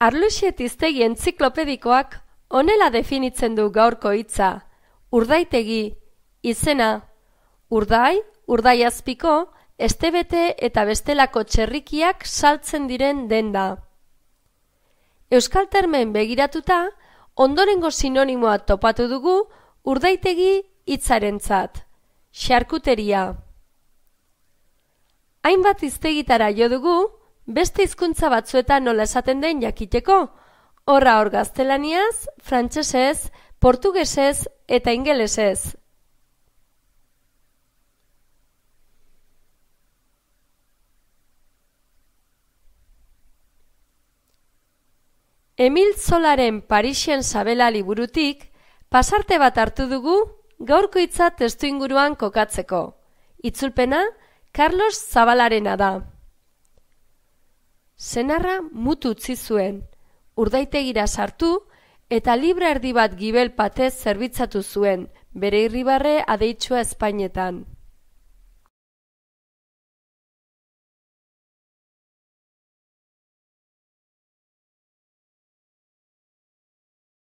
Arluxet iztegi entziklopedikoak onela definitzen du gaurko hitza. Urdaitegi, izena, urdai, urdaiazpiko, estebete eta bestelako txerrikiak saltzen diren denda. Euskal termen begiratuta, ondorengo sinonimoa topatu dugu urdaitegi hitzarentzat. Xarkuteria. Hainbat iztegitara jo dugu, beste hizkuntza batzuetan nola esaten den jakiteko. Horra hor gaztelaniaz, frantsesez, portugesez eta ingelesez. Emil Zolaren Parisen Sabela liburutik pasarte bat hartu dugu gaurko hitza testu inguruan kokatzeko. Itzulpena Carlos Zabalarena da senarra mutu utzi zuen, urdaitegira sartu eta libra erdi bat gibel patez zerbitzatu zuen, bere irribarre adeitsua Espainetan.